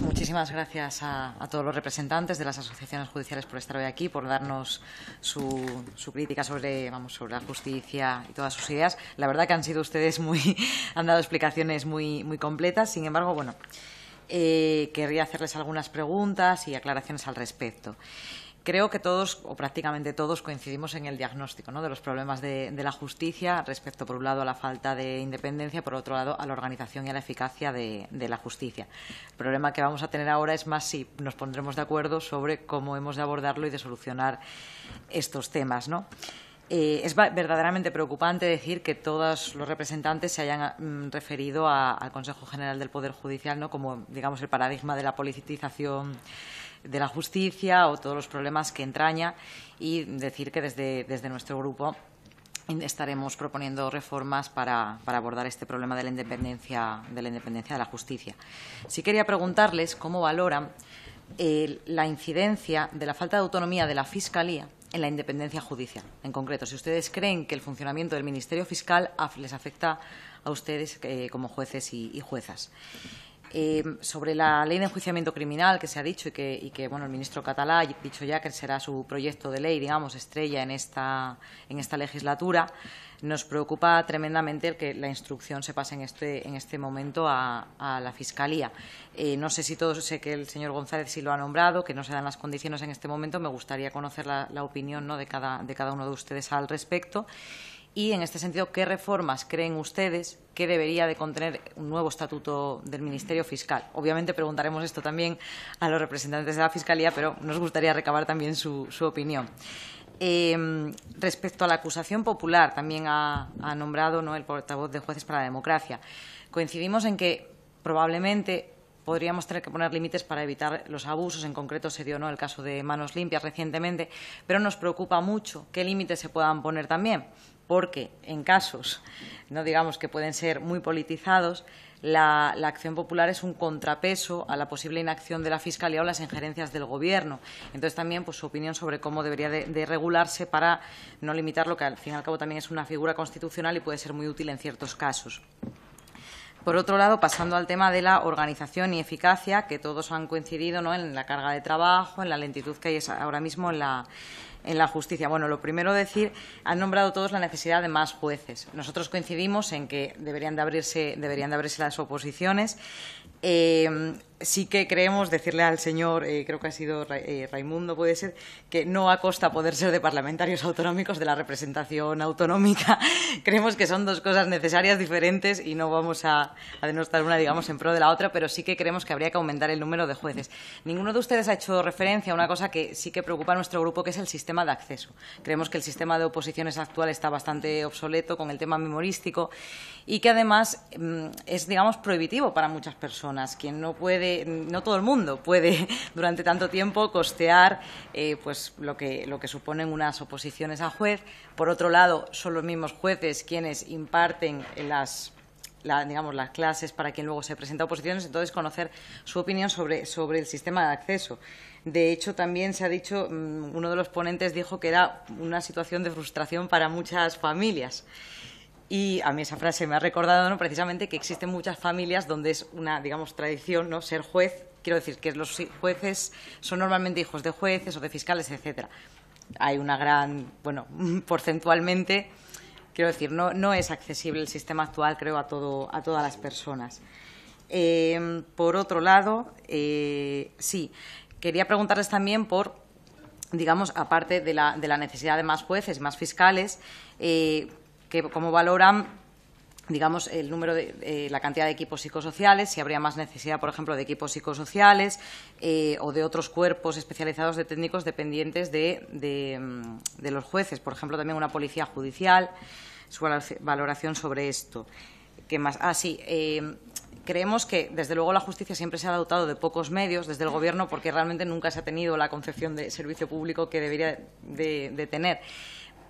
Muchísimas gracias a, todos los representantes de las asociaciones judiciales por estar hoy aquí, por darnos su, crítica sobre, vamos, sobre la justicia y todas sus ideas. La verdad que han sido ustedes muy, han dado explicaciones muy, completas. Sin embargo, bueno, eh, querría hacerles algunas preguntas y aclaraciones al respecto. Creo que todos, o prácticamente todos, coincidimos en el diagnóstico de los problemas de, la justicia respecto, por un lado, a la falta de independencia, por otro lado, a la organización y a la eficacia de, la justicia. El problema que vamos a tener ahora es más si nos pondremos de acuerdo sobre cómo hemos de abordarlo y de solucionar estos temas. Eh, es verdaderamente preocupante decir que todos los representantes se hayan mm, referido al Consejo General del Poder Judicial ¿no? como, digamos, el paradigma de la politización de la justicia o todos los problemas que entraña y decir que desde, nuestro grupo estaremos proponiendo reformas para, abordar este problema de la, independencia, de la independencia de la justicia. Si quería preguntarles cómo valoran eh, la incidencia de la falta de autonomía de la Fiscalía en la independencia judicial. En concreto, si ustedes creen que el funcionamiento del Ministerio Fiscal les afecta a ustedes eh, como jueces y, y juezas. Eh, sobre la ley de enjuiciamiento criminal que se ha dicho y que, bueno, el ministro Catalá ha dicho ya que será su proyecto de ley, digamos, estrella en esta, en esta legislatura, nos preocupa tremendamente el que la instrucción se pase en este, en este momento a, la Fiscalía. Eh, no sé si todos, sé que el señor González sí lo ha nombrado, que no se dan las condiciones en este momento. Me gustaría conocer la, opinión de, de cada uno de ustedes al respecto. Y, en este sentido, ¿qué reformas creen ustedes que debería de contener un nuevo estatuto del Ministerio Fiscal? Obviamente preguntaremos esto también a los representantes de la Fiscalía, pero nos gustaría recabar también su, opinión. Eh, respecto a la acusación popular, también ha, ha nombrado ¿no? el portavoz de Jueces para la Democracia. Coincidimos en que probablemente podríamos tener que poner límites para evitar los abusos. En concreto se dio ¿no? el caso de Manos Limpias recientemente, pero nos preocupa mucho qué límites se puedan poner también, porque en casos, no digamos que pueden ser muy politizados, la, acción popular es un contrapeso a la posible inacción de la Fiscalía o las injerencias del Gobierno. Entonces, también pues, su opinión sobre cómo debería de, regularse para no limitar lo que, al fin y al cabo, también es una figura constitucional y puede ser muy útil en ciertos casos. Por otro lado, pasando al tema de la organización y eficacia, que todos han coincidido ¿no? en la carga de trabajo, en la lentitud que hay ahora mismo en la, en la justicia. Bueno, lo primero decir, han nombrado todos la necesidad de más jueces. Nosotros coincidimos en que deberían de abrirse, deberían de abrirse las oposiciones. Eh, sí que creemos decirle al señor, eh, creo que ha sido eh, Raimundo, puede ser, que no acosta poder ser de parlamentarios autonómicos de la representación autonómica. creemos que son dos cosas necesarias diferentes y no vamos a, a, denostar una, digamos, en pro de la otra, pero sí que creemos que habría que aumentar el número de jueces. Ninguno de ustedes ha hecho referencia a una cosa que sí que preocupa a nuestro grupo, que es el sistema de acceso. Creemos que el sistema de oposiciones actual está bastante obsoleto con el tema memorístico y que además mm, es, digamos, prohibitivo para muchas personas. Quien no puede, no todo el mundo puede durante tanto tiempo costear eh, pues lo que, lo que suponen unas oposiciones a juez. Por otro lado, son los mismos jueces quienes imparten las la, digamos, las clases para quien luego se presenta oposiciones, entonces conocer su opinión sobre, el sistema de acceso. De hecho, también se ha dicho, mm, uno de los ponentes dijo que era una situación de frustración para muchas familias. Y a mí esa frase me ha recordado precisamente que existen muchas familias donde es una, digamos, tradición ¿no? ser juez. Quiero decir que los jueces son normalmente hijos de jueces o de fiscales, etcétera. Hay una gran, bueno, porcentualmente Quiero decir, no, no es accesible el sistema actual, creo, a, todo, a todas las personas. Em, por otro lado, eh, sí, quería preguntarles también por, digamos, aparte de la, de la necesidad de más jueces, más fiscales, eh, que cómo valoran digamos, el número de eh, la cantidad de equipos psicosociales, si habría más necesidad, por ejemplo, de equipos psicosociales eh, o de otros cuerpos especializados de técnicos dependientes de, de, mm, los jueces, por ejemplo, también una policía judicial, su valoración sobre esto. ¿Qué más? Ah, sí. Eh, creemos que, desde luego, la justicia siempre se ha dotado de pocos medios desde el Gobierno porque realmente nunca se ha tenido la concepción de servicio público que debería de tener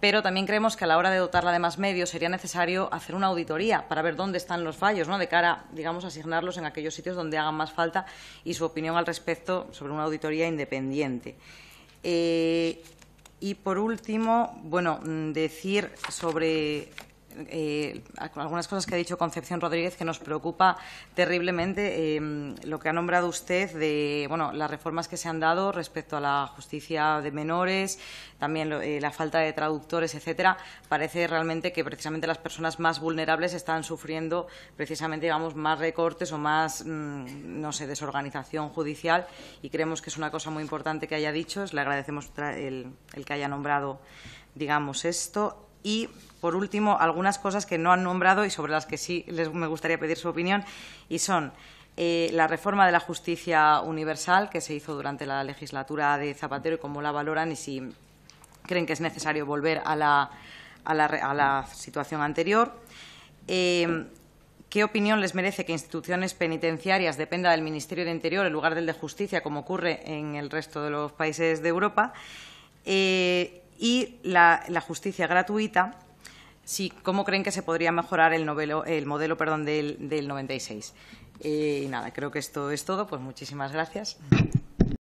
pero también creemos que a la hora de dotarla de más medios sería necesario hacer una auditoría para ver dónde están los fallos, ¿no? de cara, digamos, a asignarlos en aquellos sitios donde hagan más falta y su opinión al respecto sobre una auditoría independiente. Eh, y por último, bueno, mm, decir sobre eh, algunas cosas que ha dicho Concepción Rodríguez que nos preocupa terriblemente. Eh, lo que ha nombrado usted de bueno, las reformas que se han dado respecto a la justicia de menores, también eh, la falta de traductores, etcétera, parece realmente que precisamente las personas más vulnerables están sufriendo precisamente digamos, más recortes o más mm, no sé, desorganización judicial y creemos que es una cosa muy importante que haya dicho. Le agradecemos el, el que haya nombrado digamos esto y, por último, algunas cosas que no han nombrado y sobre las que sí les, me gustaría pedir su opinión, y son eh, la reforma de la justicia universal que se hizo durante la legislatura de Zapatero y cómo la valoran y si creen que es necesario volver a la, situación anterior. Eh, ¿Qué opinión les merece que instituciones penitenciarias dependa del Ministerio del Interior en lugar del de Justicia, como ocurre en el resto de los países de Europa? Eh, y la, justicia gratuita, si, cómo creen que se podría mejorar el, el modelo del, del 96. Eh, y nada, creo que esto es todo. Pues muchísimas gracias.